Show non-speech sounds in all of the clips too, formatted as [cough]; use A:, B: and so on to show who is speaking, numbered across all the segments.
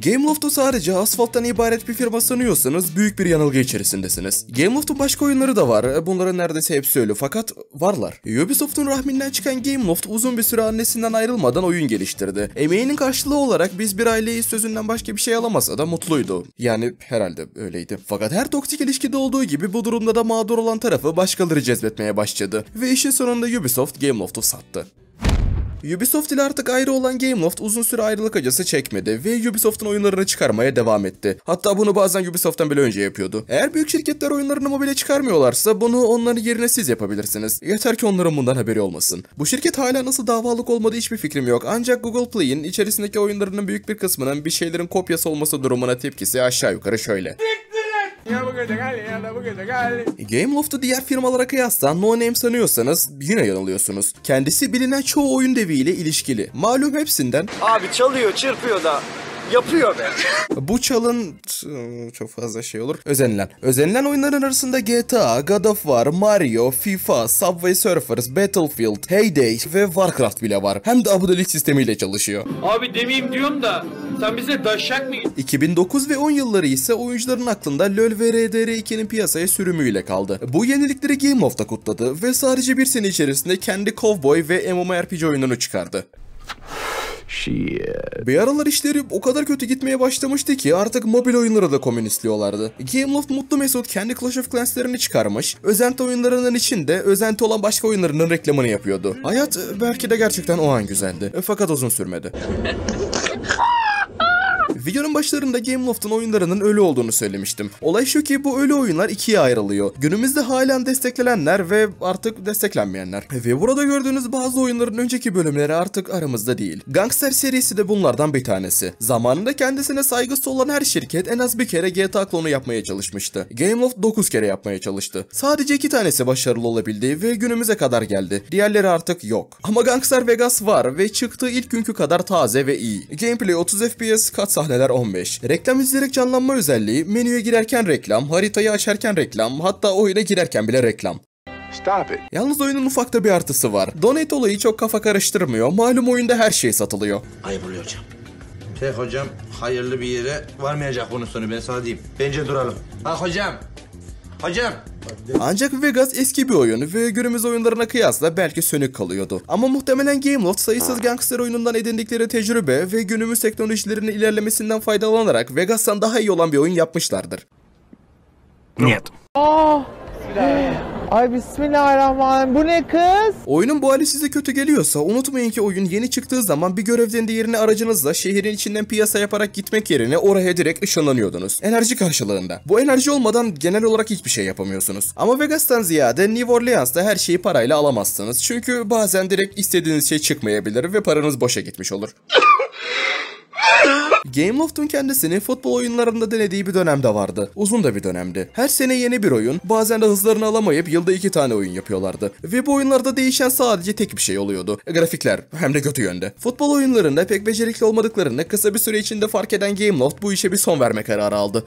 A: Gameloft'u sadece asfalttan ibaret bir firma sanıyorsanız büyük bir yanılgı içerisindesiniz. Gameloft'un başka oyunları da var. Bunların neredeyse hepsi ölü fakat varlar. Ubisoft'un rahminden çıkan Gameloft uzun bir süre annesinden ayrılmadan oyun geliştirdi. Emeğinin karşılığı olarak biz bir aileyi sözünden başka bir şey alamasa da mutluydu. Yani herhalde öyleydi. Fakat her toksik ilişkide olduğu gibi bu durumda da mağdur olan tarafı başkaları cezbetmeye başladı. Ve işin sonunda Ubisoft Gameloft'u sattı. Ubisoft ile artık ayrı olan Gameloft uzun süre ayrılık acısı çekmedi ve Ubisoft'un oyunlarını çıkarmaya devam etti. Hatta bunu bazen Ubisoft'tan bile önce yapıyordu. Eğer büyük şirketler oyunlarını mobile çıkarmıyorlarsa bunu onların yerine siz yapabilirsiniz. Yeter ki onların bundan haberi olmasın. Bu şirket hala nasıl davalık olmadığı hiçbir fikrim yok. Ancak Google Play'in içerisindeki oyunlarının büyük bir kısmının bir şeylerin kopyası olması durumuna tepkisi aşağı yukarı şöyle. Game Loft'u diğer firmalara kıyasla no name sanıyorsanız yine yanılıyorsunuz. Kendisi bilinen çoğu oyun deviyle ilişkili. Malum hepsinden Abi çalıyor çırpıyor da yapıyor be. Bu çalın ıı, çok fazla şey olur. Özenilen. Özenilen oyunların arasında GTA, God of War, Mario, FIFA, Subway Surfers, Battlefield, Heyday ve Warcraft bile var. Hem de abonelik sistemiyle çalışıyor. Abi demeyeyim diyorum da sen bize daşak mı? 2009 ve 10 yılları ise oyuncuların aklında LoL ve RDR2'nin piyasaya sürümüyle kaldı. Bu yenilikleri Game of kutladı ve sadece bir sene içerisinde kendi Cowboy ve MMORPG oyununu çıkardı. Shit. Bir aralar işleri o kadar kötü gitmeye başlamıştı ki artık mobil oyunlara da komünistliyorlardı. Gameloft mutlu mesut kendi Clash of Clans'lerini çıkarmış, özenti oyunlarının içinde özenti olan başka oyunlarının reklamını yapıyordu. Hayat e, belki de gerçekten o an güzeldi. E, fakat uzun sürmedi. [laughs] Videonun başlarında Game Gameloft'un oyunlarının ölü olduğunu söylemiştim. Olay şu ki bu ölü oyunlar ikiye ayrılıyor. Günümüzde halen desteklenenler ve artık desteklenmeyenler. Ve burada gördüğünüz bazı oyunların önceki bölümleri artık aramızda değil. Gangster serisi de bunlardan bir tanesi. Zamanında kendisine saygısı olan her şirket en az bir kere GTA klonu yapmaya çalışmıştı. Game Loft 9 kere yapmaya çalıştı. Sadece iki tanesi başarılı olabildi ve günümüze kadar geldi. Diğerleri artık yok. Ama Gangster Vegas var ve çıktığı ilk günkü kadar taze ve iyi. Gameplay 30 FPS, kat sahne sahneler 15. Reklam izleyerek canlanma özelliği, menüye girerken reklam, haritayı açarken reklam, hatta oyuna girerken bile reklam. Stop it. Yalnız oyunun ufakta bir artısı var. Donate olayı çok kafa karıştırmıyor. Malum oyunda her şey satılıyor. Ay oluyor hocam. Şeyh hocam hayırlı bir yere varmayacak bunun sonu ben sana diyeyim. Bence duralım. Ha hocam Hacer. Ancak Vegas eski bir oyun ve günümüz oyunlarına kıyasla belki sönük kalıyordu. Ama muhtemelen Gameloft sayısız gangster oyunundan edindikleri tecrübe ve günümüz teknolojilerinin ilerlemesinden faydalanarak Vegas'tan daha iyi olan bir oyun yapmışlardır. Нет. Ay bismillahirrahmanirrahim. Bu ne kız? Oyunun bu hali size kötü geliyorsa unutmayın ki oyun yeni çıktığı zaman bir görevden diğerine aracınızla şehrin içinden piyasa yaparak gitmek yerine oraya direkt ışınlanıyordunuz. Enerji karşılığında. Bu enerji olmadan genel olarak hiçbir şey yapamıyorsunuz. Ama Vegas'tan ziyade New Orleans'ta her şeyi parayla alamazsınız. Çünkü bazen direkt istediğiniz şey çıkmayabilir ve paranız boşa gitmiş olur. [laughs] Game Gameloft'un kendisini futbol oyunlarında denediği bir dönemde vardı. Uzun da bir dönemdi. Her sene yeni bir oyun, bazen de hızlarını alamayıp yılda iki tane oyun yapıyorlardı. Ve bu oyunlarda değişen sadece tek bir şey oluyordu. Grafikler, hem de kötü yönde. Futbol oyunlarında pek becerikli olmadıklarını kısa bir süre içinde fark eden Game Loft bu işe bir son verme kararı aldı.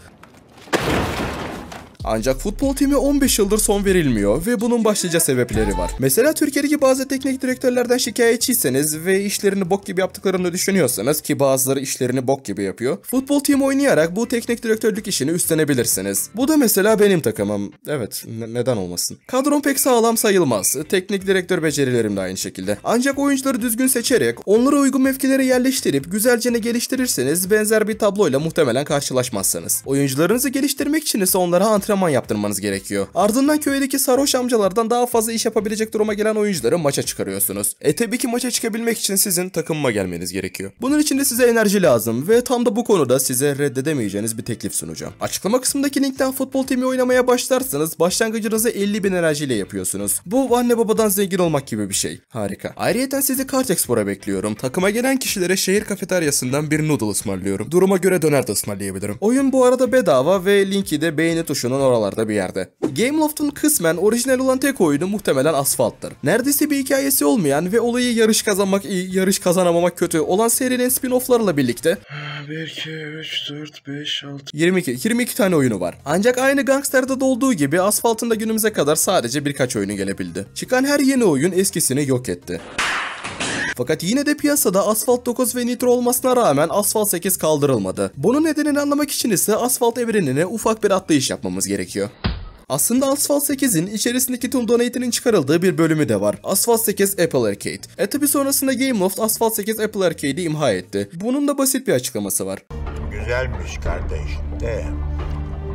A: Ancak futbol timi 15 yıldır son verilmiyor ve bunun başlıca sebepleri var. Mesela Türkiye'deki bazı teknik direktörlerden şikayetçiyseniz ve işlerini bok gibi yaptıklarını düşünüyorsanız ki bazıları işlerini bok gibi yapıyor. Futbol timi oynayarak bu teknik direktörlük işini üstlenebilirsiniz. Bu da mesela benim takımım. Evet ne neden olmasın. Kadron pek sağlam sayılmaz. Teknik direktör becerilerim de aynı şekilde. Ancak oyuncuları düzgün seçerek onlara uygun mevkilere yerleştirip güzelce geliştirirseniz benzer bir tabloyla muhtemelen karşılaşmazsınız. Oyuncularınızı geliştirmek için ise onlara antrenman antrenman yaptırmanız gerekiyor. Ardından köydeki sarhoş amcalardan daha fazla iş yapabilecek duruma gelen oyuncuları maça çıkarıyorsunuz. E tabii ki maça çıkabilmek için sizin takımıma gelmeniz gerekiyor. Bunun için de size enerji lazım ve tam da bu konuda size reddedemeyeceğiniz bir teklif sunacağım. Açıklama kısmındaki linkten futbol timi oynamaya başlarsanız başlangıcınızı 50 bin enerjiyle yapıyorsunuz. Bu anne babadan zengin olmak gibi bir şey. Harika. Ayrıyeten sizi kart ekspora bekliyorum. Takıma gelen kişilere şehir kafeteryasından bir noodle ısmarlıyorum. Duruma göre döner de ısmarlayabilirim. Oyun bu arada bedava ve linki de beğeni tuşuna Ormanın oralarda bir yerde. Game Loft'un kısmen orijinal olan tek oyunu muhtemelen Asfalt'tır. Neredeyse bir hikayesi olmayan ve olayı yarış kazanmak iyi, yarış kazanamamak kötü olan serinin spin-off'larla birlikte 1, 2, 3, 4, 5, 6, 22, 22 tane oyunu var. Ancak aynı Gangster'da da olduğu gibi Asfalt'ın da günümüze kadar sadece birkaç oyunu gelebildi. Çıkan her yeni oyun eskisini yok etti. Fakat yine de piyasada asfalt 9 ve Nitro olmasına rağmen asfalt 8 kaldırılmadı. Bunun nedenini anlamak için ise asfalt evrenine ufak bir atlayış yapmamız gerekiyor. Aslında Asphalt 8'in içerisindeki tüm donate'inin çıkarıldığı bir bölümü de var. Asphalt 8 Apple Arcade. E tabi sonrasında Gameloft Asphalt 8 Apple Arcade'i imha etti. Bunun da basit bir açıklaması var. Güzelmiş kardeş de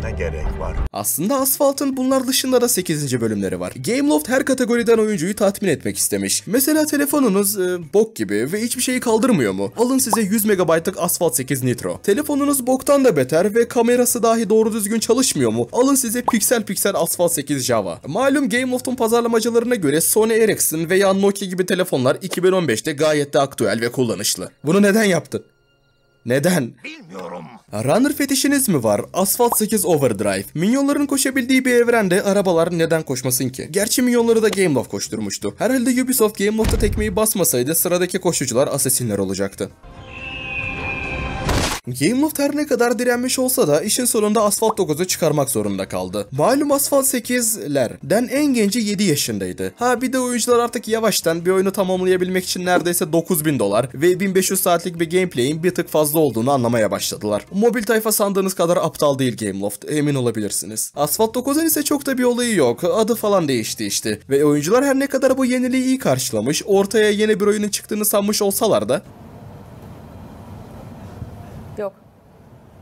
A: ne gerek var? Aslında Asfalt'ın bunlar dışında da 8. bölümleri var. Gameloft her kategoriden oyuncuyu tatmin etmek istemiş. Mesela telefonunuz e, bok gibi ve hiçbir şeyi kaldırmıyor mu? Alın size 100 megabaytlık Asfalt 8 Nitro. Telefonunuz boktan da beter ve kamerası dahi doğru düzgün çalışmıyor mu? Alın size piksel piksel Asfalt 8 Java. Malum Gameloft'un pazarlamacılarına göre Sony Ericsson veya Nokia gibi telefonlar 2015'te gayet de aktüel ve kullanışlı. Bunu neden yaptın? Neden? Bilmiyorum. Runner fetişiniz mi var? Asfalt 8 Overdrive. Minyonların koşabildiği bir evrende arabalar neden koşmasın ki? Gerçi minyonları da Gameloft koşturmuştu. Herhalde Ubisoft Gameloft'a tekmeyi basmasaydı sıradaki koşucular asesinler olacaktı. Game her ne kadar direnmiş olsa da işin sonunda Asphalt 9'u çıkarmak zorunda kaldı. Malum Asphalt 8'lerden en genci 7 yaşındaydı. Ha bir de oyuncular artık yavaştan bir oyunu tamamlayabilmek için neredeyse 9000 dolar ve 1500 saatlik bir gameplay'in bir tık fazla olduğunu anlamaya başladılar. Mobil tayfa sandığınız kadar aptal değil Gameloft emin olabilirsiniz. Asphalt 9'un ise çok da bir olayı yok. Adı falan değişti işte. Ve oyuncular her ne kadar bu yeniliği iyi karşılamış, ortaya yeni bir oyunun çıktığını sanmış olsalar da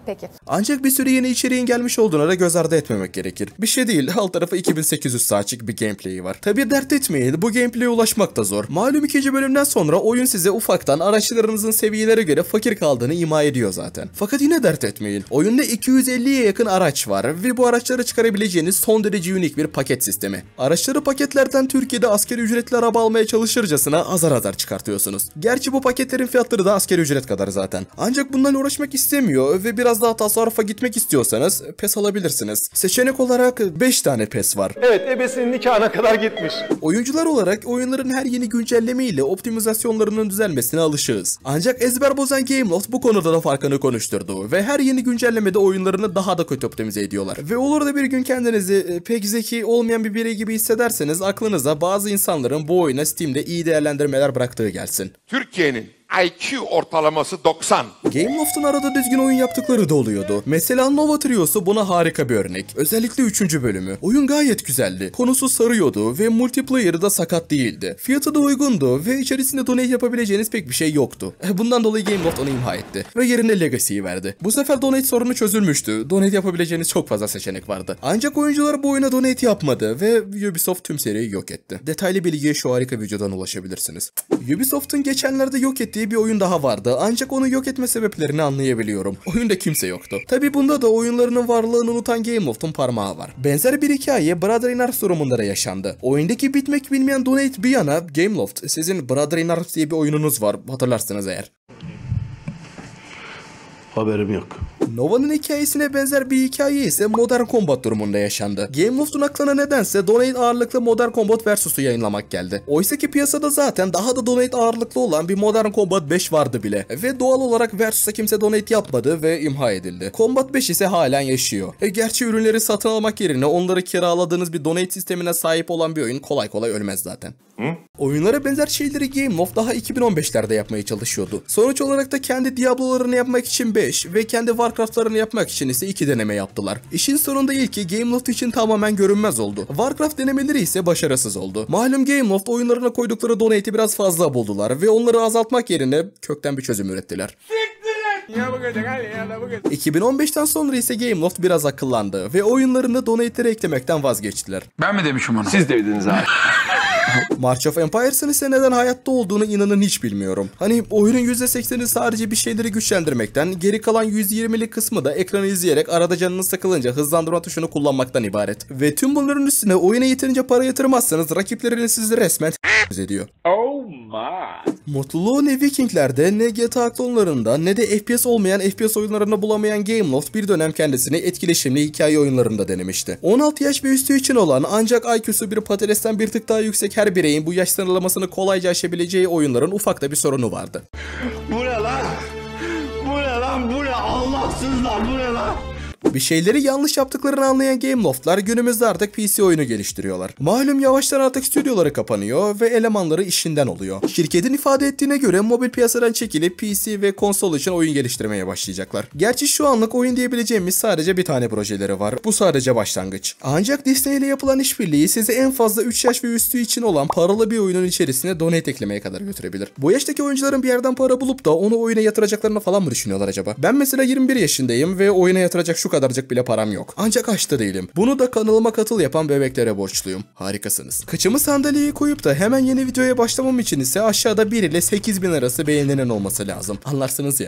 A: Peki. Ancak bir sürü yeni içeriğin gelmiş olduğuna da göz ardı etmemek gerekir. Bir şey değil, alt tarafı 2800 saatlik bir gameplay'i var. Tabi dert etmeyin, bu gameplay'e ulaşmak da zor. Malum ikinci bölümden sonra oyun size ufaktan araçlarınızın seviyelere göre fakir kaldığını ima ediyor zaten. Fakat yine dert etmeyin. Oyunda 250'ye yakın araç var ve bu araçları çıkarabileceğiniz son derece unik bir paket sistemi. Araçları paketlerden Türkiye'de askeri ücretli araba almaya çalışırcasına azar azar çıkartıyorsunuz. Gerçi bu paketlerin fiyatları da askeri ücret kadar zaten. Ancak bundan uğraşmak istemiyor ve biraz biraz daha tasarrufa gitmek istiyorsanız pes alabilirsiniz. Seçenek olarak 5 tane pes var. Evet ebesinin nikahına kadar gitmiş. Oyuncular olarak oyunların her yeni güncelleme ile optimizasyonlarının düzelmesine alışığız. Ancak ezber bozan Gameloft bu konuda da farkını konuşturdu ve her yeni güncellemede oyunlarını daha da kötü optimize ediyorlar. Ve olur da bir gün kendinizi e, pek zeki olmayan bir birey gibi hissederseniz aklınıza bazı insanların bu oyuna Steam'de iyi değerlendirmeler bıraktığı gelsin. Türkiye'nin IQ ortalaması 90. Game Gameloft'un arada düzgün oyun yaptıkları da oluyordu. Mesela Nova Trio'su buna harika bir örnek. Özellikle 3. bölümü. Oyun gayet güzeldi. Konusu sarıyordu ve multiplayer'ı da sakat değildi. Fiyatı da uygundu ve içerisinde donate yapabileceğiniz pek bir şey yoktu. Eh, bundan dolayı Gameloft onu imha etti ve yerine Legacy'yi verdi. Bu sefer donate sorunu çözülmüştü. Donate yapabileceğiniz çok fazla seçenek vardı. Ancak oyuncular bu oyuna donate yapmadı ve Ubisoft tüm seriyi yok etti. Detaylı bilgiye şu harika videodan ulaşabilirsiniz. Ubisoft'un geçenlerde yok ettiği ettiği bir oyun daha vardı ancak onu yok etme sebeplerini anlayabiliyorum. Oyunda kimse yoktu. Tabi bunda da oyunlarının varlığını unutan Game of'un parmağı var. Benzer bir hikaye Brother in Arms durumunda yaşandı. Oyundaki bitmek bilmeyen Donate bir yana Loft sizin Brother in Arms diye bir oyununuz var hatırlarsınız eğer. Haberim yok. Nova'nın hikayesine benzer bir hikaye ise Modern Combat durumunda yaşandı. Game Gameloft'un aklına nedense Donate ağırlıklı Modern Combat Versus'u yayınlamak geldi. Oysa ki piyasada zaten daha da Donate ağırlıklı olan bir Modern Combat 5 vardı bile. Ve doğal olarak Versus'a kimse Donate yapmadı ve imha edildi. Combat 5 ise halen yaşıyor. E gerçi ürünleri satın almak yerine onları kiraladığınız bir Donate sistemine sahip olan bir oyun kolay kolay ölmez zaten. Hı? Oyunlara benzer şeyleri Game of daha 2015'lerde yapmaya çalışıyordu. Sonuç olarak da kendi Diablo'larını yapmak için 5 ve kendi Warcraft'larını yapmak için ise 2 deneme yaptılar. İşin sonunda ilki Gameloft için tamamen görünmez oldu. Warcraft denemeleri ise başarısız oldu. Malum Gameloft oyunlarına koydukları donate'i biraz fazla buldular ve onları azaltmak yerine kökten bir çözüm ürettiler. 2015'ten sonra ise Gameloft biraz akıllandı ve oyunlarını donate'lere eklemekten vazgeçtiler. Ben mi demişim onu? Siz dediniz abi. [laughs] [laughs] March of Empires'ın ise neden hayatta olduğunu inanın hiç bilmiyorum. Hani oyunun %80'i sadece bir şeyleri güçlendirmekten, geri kalan %20'lik kısmı da ekranı izleyerek arada canınız sıkılınca hızlandırma tuşunu kullanmaktan ibaret. Ve tüm bunların üstüne oyuna yeterince para yatırmazsanız rakipleriniz sizi resmen ediyor. [laughs] Oh my. Mutluluğu ne Vikinglerde ne GTA klonlarında ne de FPS olmayan FPS oyunlarında bulamayan Gameloft bir dönem kendisini etkileşimli hikaye oyunlarında denemişti. 16 yaş ve üstü için olan ancak IQ'su bir patatesten bir tık daha yüksek her bireyin bu yaş sınırlamasını kolayca aşabileceği oyunların ufakta bir sorunu vardı. Bu ne lan? Bu ne lan? Bu ne? Allahsızlar bu ne lan? Bir şeyleri yanlış yaptıklarını anlayan Gameloft'lar günümüzde artık PC oyunu geliştiriyorlar. Malum yavaştan artık stüdyoları kapanıyor ve elemanları işinden oluyor. Şirketin ifade ettiğine göre mobil piyasadan çekilip PC ve konsol için oyun geliştirmeye başlayacaklar. Gerçi şu anlık oyun diyebileceğimiz sadece bir tane projeleri var. Bu sadece başlangıç. Ancak Disney ile yapılan işbirliği size en fazla 3 yaş ve üstü için olan paralı bir oyunun içerisine donate eklemeye kadar götürebilir. Bu yaştaki oyuncuların bir yerden para bulup da onu oyuna yatıracaklarını falan mı düşünüyorlar acaba? Ben mesela 21 yaşındayım ve oyuna yatıracak şu şu kadarcık bile param yok. Ancak aç değilim. Bunu da kanalıma katıl yapan bebeklere borçluyum. Harikasınız. Kıçımı sandalyeye koyup da hemen yeni videoya başlamam için ise aşağıda 1 ile bin arası beğenilen olması lazım. Anlarsınız ya.